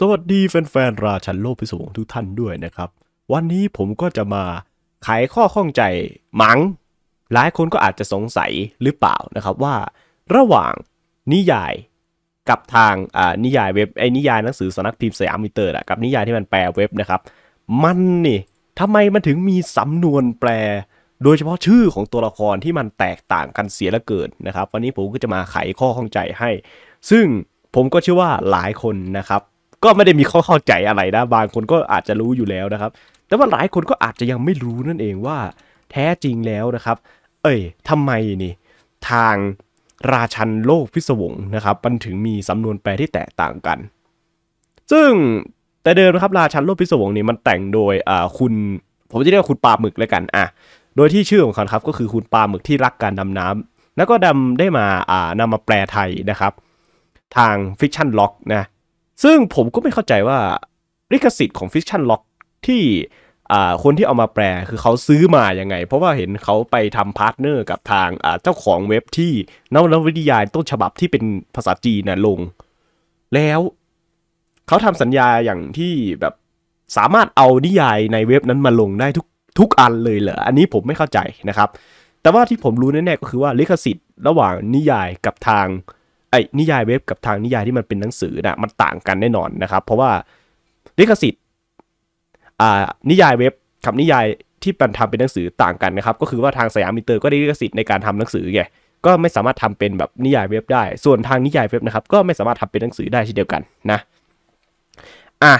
สวัสดีแฟนๆราชันโลกพิศวงทุกท่านด้วยนะครับ วันนี้ผมก็จะมาไขข้อข้องใจ มัง หลายคนก็อาจจะสงสัยหรือเปล่านะครับ ว่าระหว่างนิยายกับทางนิยายเว็บไอ้นิยายหนังสือสนักพิมพ์สยามมิเตอร์อะกับนิยายที่มันแปลเว็บนะครับมันนี่ทำไมมันถึงมีสำนวนแปลโดยเฉพาะชื่อของตัวละครที่มันแตกต่างกันเสียละเกินนะครับ วันนี้ผมก็จะมาไขข้อข้องใจให้ ซึ่งผมก็เชื่อว่าหลายคนนะครับก็ไม่ได้มีข้อเข้าใจอะไรนะบางคนก็อาจจะรู้อยู่แล้วนะครับ แต่ว่าหลายคนก็อาจจะยังไม่รู้นั่นเองว่า แท้จริงแล้วนะครับ เอ้ยทำไมนี่ ทางราชันโลกพิศวงนะครับมันถึงมีสำนวนแปลที่แตกต่างกัน ซึ่งแต่เดิมนะครับราชันโลกพิศวงนี่มันแต่งโดยอ่าคุณ ผมจะเรียกคุณปลาหมึกแล้วกันอ่ะโดยที่ชื่อของเขาครับก็คือคุณปลาหมึกที่รักการดำน้ำแล้วก็ดำได้มาอ่านำมาแปลไทยนะครับ ทางฟิกชันล็อกนะซึ่งผมก็ไม่เข้าใจว่าลิขสิทธิ์ของฟิชชั่นล็อกที่คนที่เอามาแปลคือเขาซื้อมาอย่างไง เพราะว่าเห็นเขาไปทำพาร์ทเนอร์กับทางเจ้าของเว็บที่นวนวิทยายต้นฉบับที่เป็นภาษาจีนนะลง แล้วเขาทำสัญญาอย่างที่แบบ สามารถเอานิยายในเว็บนั้นมาลงได้ทุกทุกอันเลยเหรออันนี้ผมไม่เข้าใจนะครับ แต่ว่าที่ผมรู้แน่ๆก็คือว่าลิขสิทธิ์ระหว่างนิยายกับทางไอ้นิยายเว็บกับทางนิยายที่มันเป็นหนังสือนะมันต่างกันแน่นอนนะครับ เพราะว่าลิขสิทธิ์อ่านิยายเว็บกับนิยายที่มันทำเป็นหนังสือต่างกันนะครับ ก็คือว่าทางสยามอินเตอร์ก็ได้ลิขสิทธิ์ในการทำหนังสือไงก็ไม่สามารถทำเป็นแบบนิยายเว็บได้ ส่วนทางนิยายเว็บนะครับก็ไม่สามารถทำเป็นหนังสือได้เช่นเดียวกันนะอ่ะ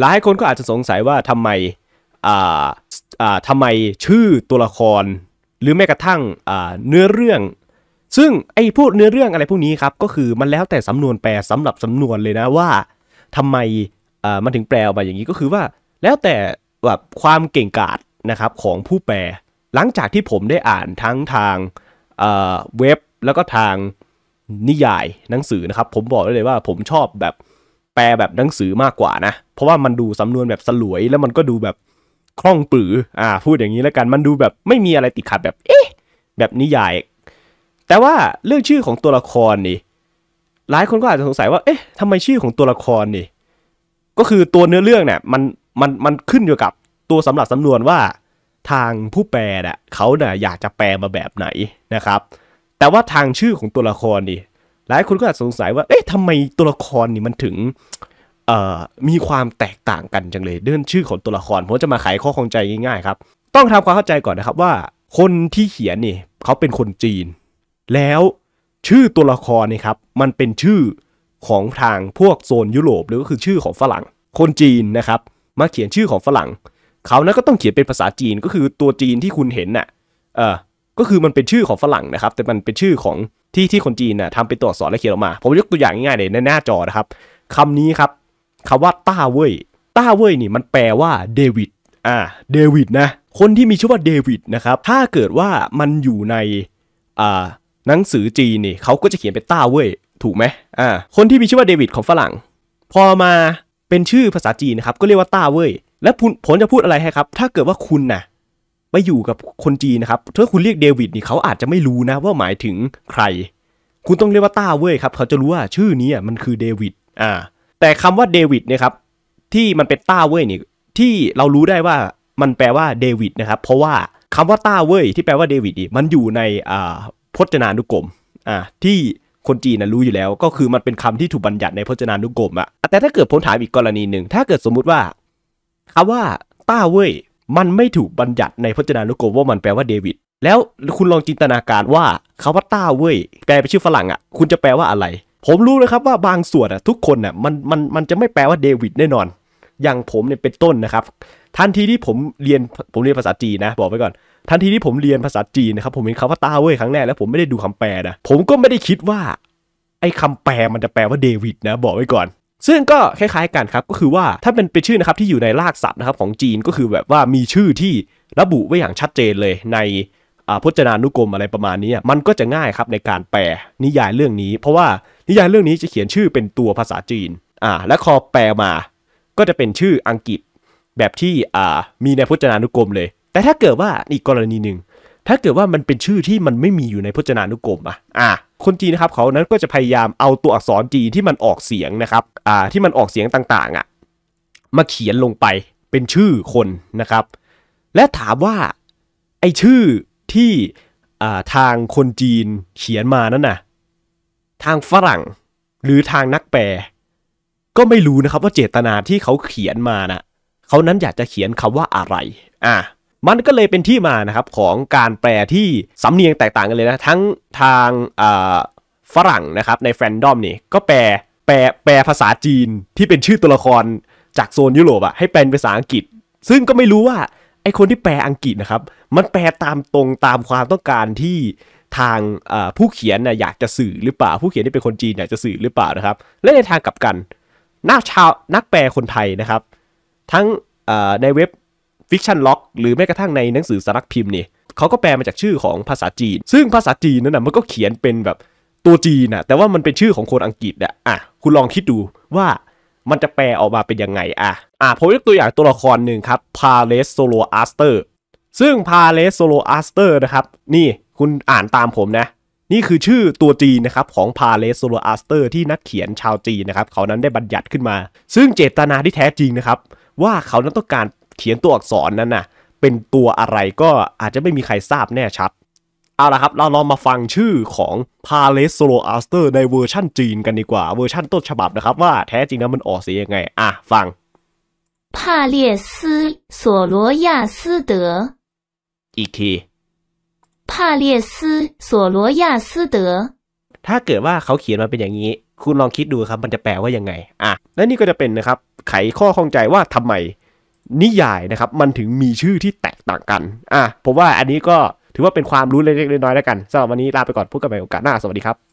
หลายคนก็อาจจะสงสัยว่าทำไมอ่าอ่าทำไมชื่อตัวละคร หรือแม้กระทั่งอ่าเนื้อเรื่องซึ่งไอ้พูดเนื้อเรื่องอะไรพวกนี้ครับก็คือมันแล้วแต่สำนวนแปลสำหรับสำนวนเลยนะว่า ทำไมอ่ามันถึงแปลออกมาอย่างนี้ก็คือว่าแล้วแต่แบบความเก่งกาจนะครับของผู้แปลหลังจากที่ผมได้อ่านทั้งทางเว็บแล้วก็ทางนิยายหนังสือนะครับผมบอกได้เลยว่าผมชอบแบบแปลแบบหนังสือมากกว่านะ เพราะว่ามันดูสำนวนแบบสลวย แล้วมันก็ดูแบบ คล่องปืออ่าพูดอย่างนี้แล้วกันมันดูแบบไม่มีอะไรติดขัดแบบเอ๊ะแบบนิยายแต่ว่าเรื่องชื่อของตัวละครนี่หลายคนก็อาจจะสงสัยว่า เอ๊ะทำไมชื่อของตัวละครนี่ก็คือตัวเนื้อเรื่องเนี่ยมันมันมันขึ้นอยู่กับตัวสำหรับสำนวนว่า ทางผู้แปลน่ะเขาเนี่ยอยากจะแปลมาแบบไหนนะครับ แต่ว่าทางชื่อของตัวละครนี่หลายคนก็อาจสงสัยว่า เอ๊ะทำไมตัวละครนี่มันถึงมีความแตกต่างกันจังเลยเรื่องชื่อของตัวละครผมจะมาไขข้อข้องใจง่ายๆ ครับ ต้องทำความเข้าใจก่อนนะครับว่าคนที่เขียนนี่เขาเป็นคนจีนแล้วชื่อตัวละครนี่ครับ มันเป็นชื่อของทางพวกโซนยุโรป หรือก็คือชื่อของฝรั่ง คนจีนนะครับมาเขียนชื่อของฝรั่งเขานะก็ต้องเขียนเป็นภาษาจีนก็คือตัวจีนที่คุณเห็นน่ะเออก็คือมันเป็นชื่อของฝรั่งนะครับ แต่มันเป็นชื่อของที่ที่คนจีนน่ะทำเป็นตัวอักษรและเขียนออกมา ผมยกตัวอย่างง่ายๆเลยในหน้าจอนะครับคำนี้ครับคำว่าต้าเว่ยต้าเว่ยนี่ มันแปลว่าเดวิดอ่า เดวิดนะคนที่มีชื่อว่าเดวิดนะครับ ถ้าเกิดว่ามันอยู่ในอ่าหนังสือจีนนี่เขาก็จะเขียนเป็นต้าเว่ยถูกไหมอ่าคนที่มีชื่อว่าเดวิดของฝรั่ง พอมาเป็นชื่อภาษาจีนนะครับ ก็เรียกว่าต้าเว่ยและผมจะพูดอะไรให้ครับ ถ้าเกิดว่าคุณนะ่ะไปอยู่กับคนจีนนะครับถ้าคุณเรียกเดวิดนี่เขาอาจจะไม่รู้นะ ว่าหมายถึงใคร คุณต้องเรียกว่าต้าเว่ยครับเขาจะรู้ว่าชื่อนี้มันคือเดวิดอ่า แต่คำว่าเดวิดนะครับที่มันเป็นต้าเว่ยนี่ที่เรารู้ได้ว่า มันแปลว่าเดวิดนะครับเพราะว่าคำว่าต้าเว่ยที่แปลว่าเดวิดนี่ มันอยู่ในอ่าพจนานุกรมอ่าที่คนจีนนะรู้อยู่แล้ว ก็คือมันเป็นคำที่ถูกบัญญัติในพจนานุกรมอะแต่ถ้าเกิดผมถามอีกกรณีหนึ่งถ้าเกิดสมมุติว่าคำว่าต้าเว่ยมันไม่ถูกบัญญัติในพจนานุกรม ว่ามันแปลว่าเดวิดแล้วคุณลองจินตนาการว่าคาว่าต้าเว่ยแปลไปชื่อฝรั่งอะคุณจะแปลว่าอะไร ผมรู้เลยครับว่าบางส่วนอะทุกคนอะมันมันมันจะไม่แปลว่าเดวิดแน่นอนอย่างผมเนี่ย เป็นต้นนะครับ ทันทีที่ผมเรียนผมเรียนภาษาจีนนะ บอกไว้ก่อน ทันทีที่ผมเรียนภาษาจีนนะครับ ผมเห็นคำว่าต้าเว่ยครั้งแรกแล้วผมไม่ได้ดูคำแปลนะผมก็ไม่ได้คิดว่า ไอ้คำแปลมันจะแปลว่าเดวิดนะ บอกไว้ก่อน ซึ่งก็คล้ายๆกันครับก็คือว่าถ้าเป็นเป็นชื่อนะครับที่อยู่ในรากศัพท์นะครับ ของจีนก็คือแบบว่ามีชื่อที่ระบุไว้อย่างชัดเจนเลย ในพจนานุกรมอะไรประมาณนี้มันก็จะง่ายครับในการแปลนิยายเรื่องนี้ เพราะว่านิยายเรื่องนี้จะเขียนชื่อเป็นตัวภาษาจีนอ่า และคอแปลมาก็จะเป็นชื่ออังกฤษแบบที่อ่ามีในพจนานุกรมเลย แต่ถ้าเกิดว่าอีกกรณีหนึ่ง ถ้าเกิดว่ามันเป็นชื่อที่มันไม่มีอยู่ในพจนานุกรม อ่ะอ่าคนจีนนะครับเขานั้นก็จะพยายามเอาตัวอักษรจีนที่มันออกเสียงนะครับอ่าที่มันออกเสียงต่าง ๆ อ่ะ มาเขียนลงไปเป็นชื่อคนนะครับ และถามว่าไอชื่อที่อ่า ทางคนจีนเขียนมานั่นน่ะ ทางฝรั่งหรือทางนักแปลก็ไม่รู้นะครับ ว่าเจตนาที่เขาเขียนมานะเขานั้นอยากจะเขียนคำว่าอะไร อ่ะ มันก็เลยเป็นที่มานะครับของการแปลที่สำเนียงแตกต่างกันเลยนะทั้งทางฝรั่งนะครับในแฟนดอมนี่ ก็แปลแปลแปลภาษาจีนที่เป็นชื่อตัวละครจากโซนยุโรปอะให้แปลเป็นภาษาอังกฤษ ซึ่งก็ไม่รู้ว่าไอคนที่แปลอังกฤษนะครับมันแปลตามตรงตามความต้องการที่ทางผู้เขียนนะอยากจะสื่อหรือเปล่า ผู้เขียนที่เป็นคนจีนอยากจะสื่อหรือเปล่านะครับและในทางกลับกันนักชาวนักแปลคนไทยนะครับทั้งในเว็บฟิกชันล็อกหรือแม้กระทั่งในหนังสือสารักพิมพ์นี่เขาก็แปลมาจากชื่อของภาษาจีน ซึ่งภาษาจีนนั้นนะมันก็เขียนเป็นแบบตัวจีนนะแต่ว่ามันเป็นชื่อของคนอังกฤษอะอ่ะคุณลองคิดดูว่ามันจะแปลออกมาเป็นยังไงอ่ะอ่ะผมยกตัวอย่างตัวละครหนึ่งครับพาเลสโซโลอาสเตอร์ซึ่งพาเลสโซโลอาสเตอร์นะครับ นี่คุณอ่านตามผมนะนี่คือชื่อตัวจีนะครับของพาเลสโซลอาสเตอร์ที่นักเขียนชาวจีนะครับเขานั้นได้บัญญัติขึ้นมา ซึ่งเจตนาที่แท้จริงนะครับ ว่าเขานั้นต้องการเขียนตัวอักษรนั้นนะ่ะเป็นตัวอะไรก็อาจจะไม่มีใครทราบแน่ชัดเอาละครับเราลองมาฟังชื่อของพาเลสโซลอาสเตอร์ในเวอร์ชั่นจีนกันดีกว่าเวอร์ชั่นต้นฉบับนะครับ ว่าแท้จริงแล้วมันออกเสียงยังไงอ่ะฟังพาเลลสโซอาสเตอร์อีกที帕列斯索罗亚斯德ถ้าเกิดว่าเขาเขียนมาเป็นอย่างนี้ คุณลองคิดดูครับ มันจะแปลว่ายังไงอ่ะ และนี่ก็จะเป็นนะครับ ไขข้อข้องใจว่าทำไม นิยายนะครับ มันถึงมีชื่อที่แตกต่างกัน อ่ะ ผมว่าอันนี้ก็ถือว่าเป็นความรู้เล็กๆน้อยๆแล้วกันสำหรับวันนี้ลาไปก่อนพบกันใหม่โอกาสหน้า สวัสดีครับ